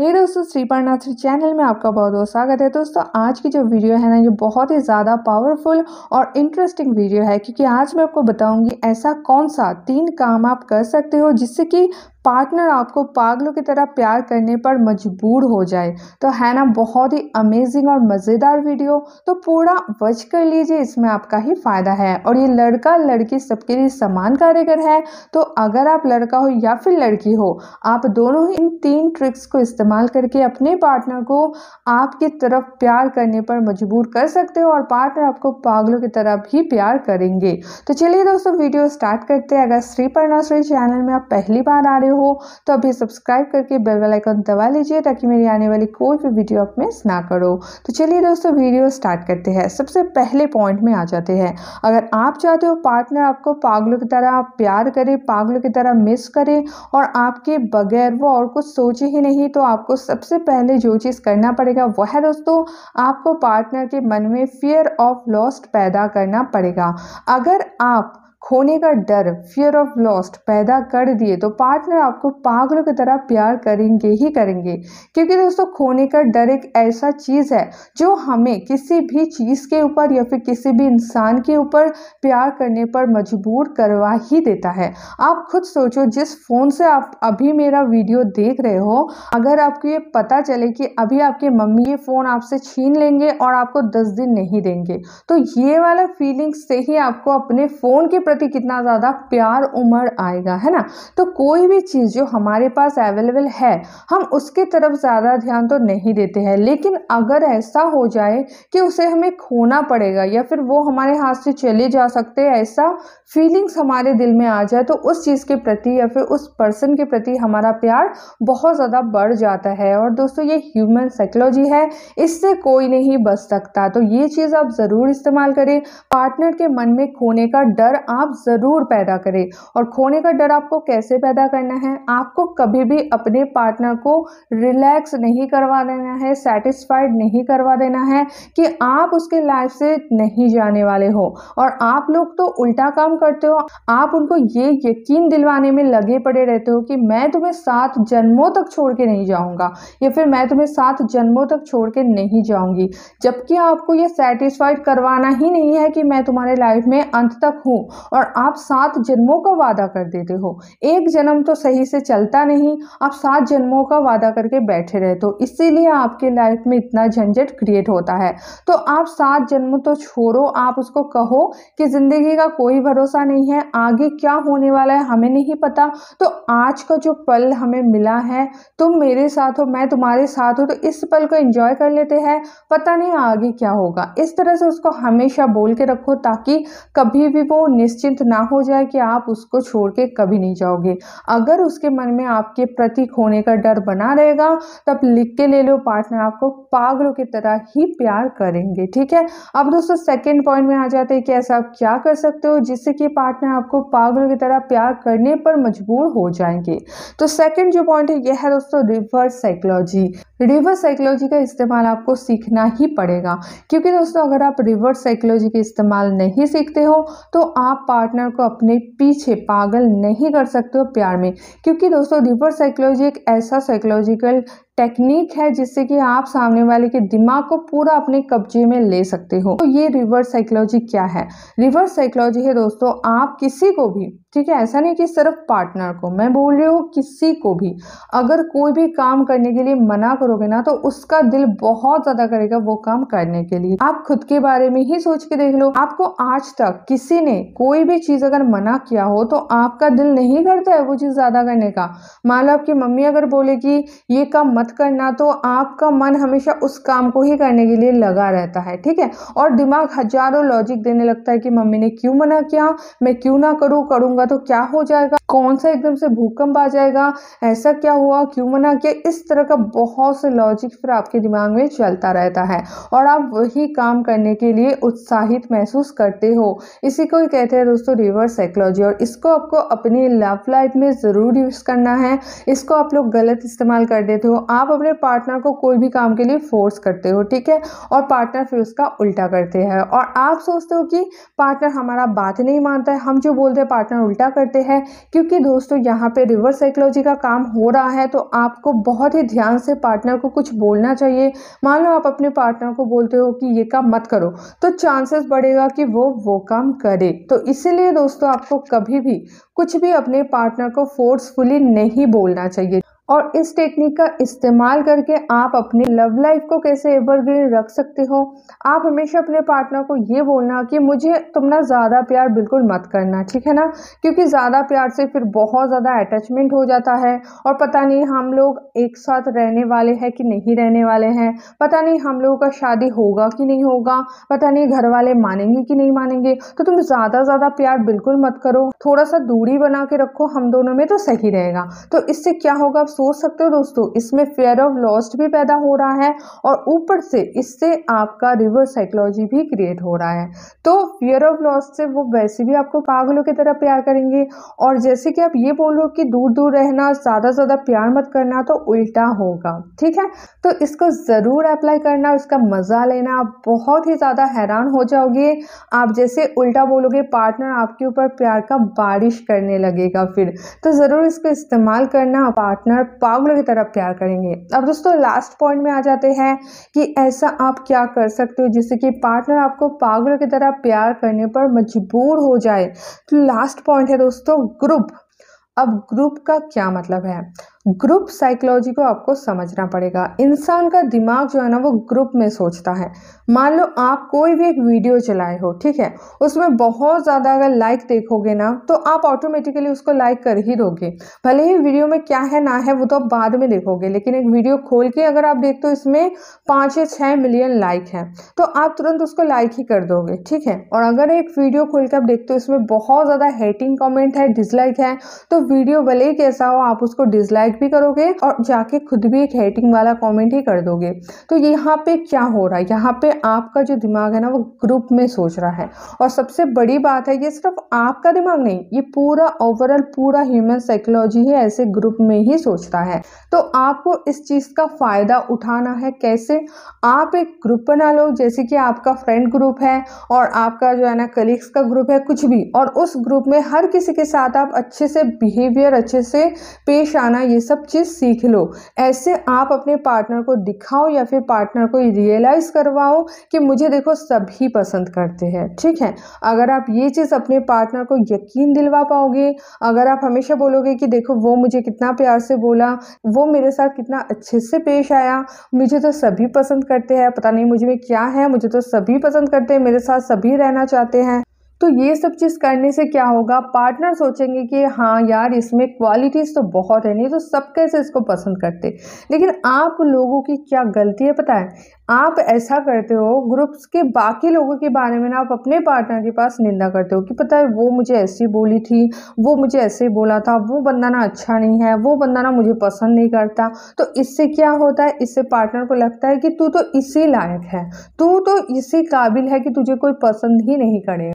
हे hey दोस्तों श्रीपानाथरी channel में आपका बहुत बहुत स्वागत है दोस्तों आज की जो वीडियो है ना ये बहुत ही ज़्यादा पावरफुल और इंटरेस्टिंग वीडियो है क्योंकि आज मैं आपको बताऊंगी ऐसा कौन सा तीन काम आप कर सकते हो जिससे कि पार्टनर आपको पागलों की तरह प्यार करने पर मजबूर हो जाए तो है ना बहुत ही अमेजिंग और मज़ेदार वीडियो तो पूरा वच कर लीजिए इसमें आपका ही फ़ायदा है और ये लड़का लड़की सबके लिए समान कारीगर है तो अगर आप लड़का हो या फिर लड़की हो आप दोनों ही इन तीन ट्रिक्स को इस्तेमाल करके अपने पार्टनर को आपकी तरफ प्यार करने पर मजबूर कर सकते हो और पार्टनर आपको पागलों की तरह भी प्यार करेंगे तो चलिए दोस्तों वीडियो स्टार्ट करते हैं अगर श्री पर चैनल में आप पहली बार आ रहे हो हो तो अभी सब्सक्राइब करके बेल वाला आइकन दबा लीजिए ताकि मेरी आने वाली कोई भी वीडियो आप मिस ना करो तो चलिए दोस्तों वीडियो स्टार्ट करते हैं सबसे पहले पॉइंट में आ जाते हैं अगर आप चाहते हो पार्टनर आपको पागलों की तरह प्यार करे पागलों की तरह मिस करे और आपके बगैर वो और कुछ सोचे ही नहीं तो आपको सबसे पहले जो चीज़ करना पड़ेगा वह है दोस्तों आपको पार्टनर के मन में फियर ऑफ लॉस्ट पैदा करना पड़ेगा अगर आप खोने का डर फियर ऑफ लॉस्ट पैदा कर दिए तो पार्टनर आपको पागलों की तरह प्यार करेंगे ही करेंगे क्योंकि दोस्तों खोने का डर एक ऐसा चीज़ है जो हमें किसी भी चीज़ के ऊपर या फिर किसी भी इंसान के ऊपर प्यार करने पर मजबूर करवा ही देता है आप खुद सोचो जिस फ़ोन से आप अभी मेरा वीडियो देख रहे हो अगर आपको ये पता चले कि अभी आपके मम्मी ये फ़ोन आपसे छीन लेंगे और आपको दस दिन नहीं देंगे तो ये वाला फीलिंग्स से ही आपको अपने फ़ोन के प्रति प्रति कितना ज़्यादा प्यार उमड़ आएगा है ना तो कोई भी चीज़ जो हमारे पास अवेलेबल है हम उसके तरफ ज़्यादा ध्यान तो नहीं देते हैं लेकिन अगर ऐसा हो जाए कि उसे हमें खोना पड़ेगा या फिर वो हमारे हाथ से चले जा सकते हैं ऐसा फीलिंग्स हमारे दिल में आ जाए तो उस चीज़ के प्रति या फिर उस पर्सन के प्रति हमारा प्यार बहुत ज़्यादा बढ़ जाता है और दोस्तों ये ह्यूमन साइकोलॉजी है इससे कोई नहीं बच सकता तो ये चीज़ आप ज़रूर इस्तेमाल करें पार्टनर के मन में खोने का डर आप आप ज़रूर पैदा करें और खोने का डर आपको कैसे पैदा करना है आपको कभी भी अपने पार्टनर को रिलैक्स नहीं करवा देना है सेटिस्फाइड नहीं करवा देना है कि आप उसके लाइफ से नहीं जाने वाले हो और आप लोग तो उल्टा काम करते हो आप उनको ये यकीन दिलवाने में लगे पड़े रहते हो कि मैं तुम्हें सात जन्मों तक छोड़ के नहीं जाऊँगा या फिर मैं तुम्हें सात जन्मों तक छोड़ के नहीं जाऊँगी जबकि आपको ये सेटिस्फाइड करवाना ही नहीं है कि मैं तुम्हारे लाइफ में अंत तक हूँ और आप सात जन्मों का वादा कर देते हो एक जन्म तो सही से चलता नहीं आप सात जन्मों का वादा करके बैठे रहते हो इसीलिए आपके लाइफ में इतना झंझट क्रिएट होता है तो आप सात जन्म तो छोड़ो आप उसको कहो कि ज़िंदगी का कोई भरोसा नहीं है आगे क्या होने वाला है हमें नहीं पता तो आज का जो पल हमें मिला है तुम मेरे साथ हो मैं तुम्हारे साथ हूँ तो इस पल को एंजॉय कर लेते हैं पता नहीं आगे क्या होगा इस तरह से उसको हमेशा बोल के रखो ताकि कभी भी वो निश्चित निश्चिंत ना हो जाए कि आप उसको छोड़ के कभी नहीं जाओगे अगर उसके मन में आपके प्रति खोने का डर बना रहेगा तब लिख के ले लो पार्टनर आपको पागलों की तरह ही प्यार करेंगे ठीक है अब दोस्तों सेकेंड पॉइंट में आ जाते हैं कि ऐसा आप क्या कर सकते हो जिससे कि पार्टनर आपको पागलों की तरह प्यार करने पर मजबूर हो जाएंगे तो सेकेंड जो पॉइंट है यह है दोस्तों रिवर्स साइकोलॉजी रिवर्स साइकोलॉजी का इस्तेमाल आपको सीखना ही पड़ेगा क्योंकि दोस्तों अगर आप रिवर्स साइकोलॉजी का इस्तेमाल नहीं सीखते हो तो आप पार्टनर को अपने पीछे पागल नहीं कर सकते हो प्यार में क्योंकि दोस्तों रिवर्स साइकोलॉजी एक ऐसा साइकोलॉजिकल टेक्निक है जिससे कि आप सामने वाले के दिमाग को पूरा अपने कब्जे में ले सकते हो तो ये रिवर्स साइकोलॉजी क्या है रिवर्स साइकोलॉजी है दोस्तों आप किसी को भी ठीक है ऐसा नहीं कि सिर्फ पार्टनर को मैं बोल रही हूँ किसी को भी अगर कोई भी काम करने के लिए मना करोगे ना तो उसका दिल बहुत ज़्यादा करेगा वो काम करने के लिए आप खुद के बारे में ही सोच के देख लो आपको आज तक किसी ने कोई भी चीज़ अगर मना किया हो तो आपका दिल नहीं करता है वो चीज़ ज़्यादा करने का मान लो आपकी मम्मी अगर बोले ये काम मत मत करना तो आपका मन हमेशा उस काम को ही करने के लिए लगा रहता है ठीक है और दिमाग हजारों लॉजिक देने लगता है कि मम्मी ने क्यों मना किया मैं क्यों ना करूँ करूँगा तो क्या हो जाएगा कौन सा एकदम से भूकंप आ जाएगा ऐसा क्या हुआ क्यों मना किया इस तरह का बहुत से लॉजिक फिर आपके दिमाग में चलता रहता है और आप वही काम करने के लिए उत्साहित महसूस करते हो इसी को ही कहते हैं दोस्तों रिवर्स साइकोलॉजी और इसको आपको अपनी लव लाइफ में ज़रूर यूज़ करना है इसको आप लोग गलत इस्तेमाल कर देते हो आप अपने पार्टनर को कोई भी काम के लिए फोर्स करते हो ठीक है और पार्टनर फिर उसका उल्टा करते हैं और आप सोचते हो कि पार्टनर हमारा बात नहीं मानता है हम जो बोलते हैं पार्टनर उल्टा करते हैं कि क्योंकि दोस्तों यहाँ पे रिवर्स साइकोलॉजी का काम हो रहा है तो आपको बहुत ही ध्यान से पार्टनर को कुछ बोलना चाहिए मान लो आप अपने पार्टनर को बोलते हो कि ये काम मत करो तो चांसेस बढ़ेगा कि वो वो काम करे तो इसीलिए दोस्तों आपको कभी भी कुछ भी अपने पार्टनर को फोर्सफुली नहीं बोलना चाहिए और इस टेक्निक का इस्तेमाल करके आप अपने लव लाइफ को कैसे एवरग्रीन रख सकते हो आप हमेशा अपने पार्टनर को ये बोलना कि मुझे तुम ना ज़्यादा प्यार बिल्कुल मत करना ठीक है ना क्योंकि ज़्यादा प्यार से फिर बहुत ज़्यादा अटैचमेंट हो जाता है और पता नहीं हम लोग एक साथ रहने वाले हैं कि नहीं रहने वाले हैं पता नहीं हम लोगों का शादी होगा कि नहीं होगा पता नहीं घर वाले मानेंगे कि नहीं मानेंगे तो तुम ज़्यादा ज़्यादा प्यार बिल्कुल मत करो थोड़ा सा दूरी बना के रखो हम दोनों में तो सही रहेगा तो इससे क्या होगा सोच सकते हो दोस्तों इसमें फेयर ऑफ लॉस्ट भी पैदा हो रहा है और ऊपर से इससे आपका रिवर्स साइकोलॉजी भी क्रिएट हो रहा है तो फेयर ऑफ लॉस्ट से वो वैसे भी आपको पागलों की तरह प्यार करेंगे और जैसे कि आप ये बोल रहे हो कि दूर दूर रहना ज़्यादा से ज़्यादा प्यार मत करना तो उल्टा होगा ठीक है तो इसको ज़रूर अप्लाई करना इसका मज़ा लेना आप बहुत ही ज़्यादा हैरान हो जाओगे आप जैसे उल्टा बोलोगे पार्टनर आपके ऊपर प्यार का बारिश करने लगेगा फिर तो ज़रूर इसको इस्तेमाल करना पार्टनर पागलों की तरह प्यार करेंगे अब दोस्तों लास्ट पॉइंट में आ जाते हैं कि ऐसा आप क्या कर सकते हो जिससे कि पार्टनर आपको पागलों की तरह प्यार करने पर मजबूर हो जाए तो लास्ट पॉइंट है दोस्तों ग्रुप अब ग्रुप का क्या मतलब है ग्रुप साइकोलॉजी को आपको समझना पड़ेगा इंसान का दिमाग जो है ना वो ग्रुप में सोचता है मान लो आप कोई भी एक वीडियो चलाए हो ठीक है उसमें बहुत ज़्यादा अगर लाइक देखोगे ना तो आप ऑटोमेटिकली उसको लाइक कर ही दोगे भले ही वीडियो में क्या है ना है वो तो आप बाद में देखोगे लेकिन एक वीडियो खोल के अगर आप देखते हो इसमें पाँच या छः मिलियन लाइक है तो आप तुरंत उसको लाइक ही कर दोगे ठीक है और अगर एक वीडियो खोल के आप देखते हो इसमें बहुत ज़्यादा हेटिंग कॉमेंट है डिसलाइक है तो वीडियो भले ही कैसा हो आप उसको डिसलाइक रिएक्ट भी करोगे और जाके खुद भी एक हेटिंग वाला कमेंट ही कर दोगे तो यहाँ पे क्या हो रहा है यहाँ पे आपका जो दिमाग है ना वो ग्रुप में सोच रहा है और सबसे बड़ी बात है ये सिर्फ आपका दिमाग नहीं ये पूरा ओवरऑल पूरा ह्यूमन साइकोलॉजी है ऐसे ग्रुप में ही सोचता है तो आपको इस चीज़ का फ़ायदा उठाना है कैसे आप एक ग्रुप बना लो जैसे कि आपका फ्रेंड ग्रुप है और आपका जो है ना कलीग्स का ग्रुप है कुछ भी और उस ग्रुप में हर किसी के साथ आप अच्छे से बिहेवियर अच्छे से पेश आना ये सब चीज़ सीख लो ऐसे आप अपने पार्टनर को दिखाओ या फिर पार्टनर को रियलाइज़ करवाओ कि मुझे देखो सभी पसंद करते हैं ठीक है अगर आप ये चीज़ अपने पार्टनर को यकीन दिलवा पाओगे अगर आप हमेशा बोलोगे कि देखो वो मुझे कितना प्यार से बोला वो मेरे साथ कितना अच्छे से पेश आया मुझे तो सभी पसंद करते हैं पता नहीं मुझे में क्या है मुझे तो सभी पसंद करते हैं मेरे साथ सभी रहना चाहते हैं तो ये सब चीज़ करने से क्या होगा पार्टनर सोचेंगे कि हाँ यार इसमें क्वालिटीज़ तो बहुत है नहीं तो सब कैसे इसको पसंद करते लेकिन आप लोगों की क्या गलती है पता है आप ऐसा करते हो ग्रुप्स के बाकी लोगों के बारे में ना आप अपने पार्टनर के पास निंदा करते हो कि पता है वो मुझे ऐसी बोली थी वो मुझे ऐसे बोला था वो बंदा ना अच्छा नहीं है वो बंदा ना मुझे पसंद नहीं करता तो इससे क्या होता है इससे पार्टनर को लगता है कि तू तो इसी लायक है तू तो इसी काबिल है कि तुझे कोई पसंद ही नहीं करेगा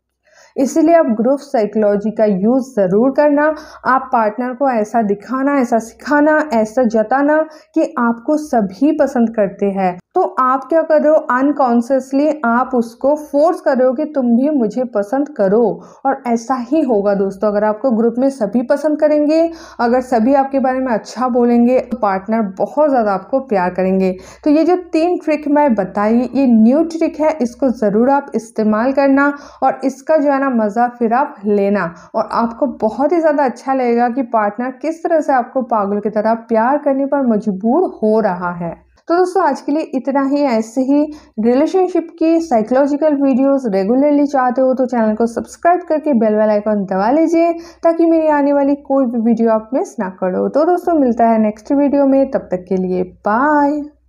इसलिए आप ग्रुप साइकोलॉजी का यूज़ ज़रूर करना आप पार्टनर को ऐसा दिखाना ऐसा सिखाना ऐसा जताना कि आपको सभी पसंद करते हैं तो आप क्या कर रहे हो अनकॉन्सियसली आप उसको फोर्स कर रहे हो कि तुम भी मुझे पसंद करो और ऐसा ही होगा दोस्तों अगर आपको ग्रुप में सभी पसंद करेंगे अगर सभी आपके बारे में अच्छा बोलेंगे तो पार्टनर बहुत ज़्यादा आपको प्यार करेंगे तो ये जो तीन ट्रिक मैं बताई ये न्यू ट्रिक है इसको ज़रूर आप इस्तेमाल करना और इसका जो है ना मज़ा फिर आप लेना और आपको बहुत ही ज़्यादा अच्छा लगेगा कि पार्टनर किस तरह से आपको पागल की तरह प्यार करने पर मजबूर हो रहा है तो दोस्तों आज के लिए इतना ही ऐसे ही रिलेशनशिप की साइकोलॉजिकल वीडियोस रेगुलरली चाहते हो तो चैनल को सब्सक्राइब करके बेल वाला आइकॉन दबा लीजिए ताकि मेरी आने वाली कोई भी वीडियो आप मिस ना करो तो दोस्तों मिलता है नेक्स्ट वीडियो में तब तक के लिए बाय